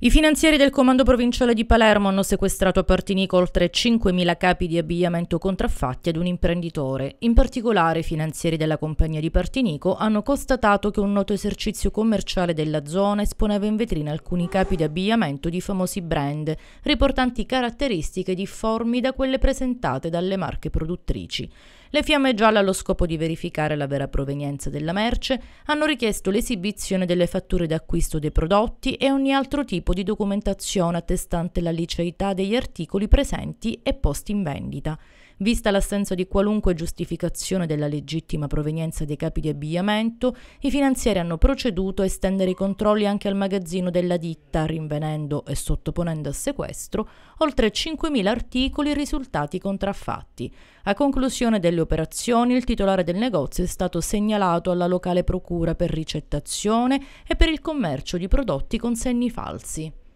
I finanzieri del Comando Provinciale di Palermo hanno sequestrato a Partinico oltre 5.000 capi di abbigliamento contraffatti ad un imprenditore. In particolare i finanzieri della compagnia di Partinico hanno constatato che un noto esercizio commerciale della zona esponeva in vetrina alcuni capi di abbigliamento di famosi brand, riportanti caratteristiche difformi da quelle presentate dalle marche produttrici. Le fiamme gialle allo scopo di verificare la vera provenienza della merce hanno richiesto l'esibizione delle fatture d'acquisto dei prodotti e ogni altro tipo tipo di documentazione attestante la liceità degli articoli presenti e posti in vendita. Vista l'assenza di qualunque giustificazione della legittima provenienza dei capi di abbigliamento, i finanzieri hanno proceduto a estendere i controlli anche al magazzino della ditta, rinvenendo e sottoponendo a sequestro oltre 5.000 articoli risultati contraffatti. A conclusione delle operazioni, il titolare del negozio è stato segnalato alla locale procura per ricettazione e per il commercio di prodotti con segni falsi.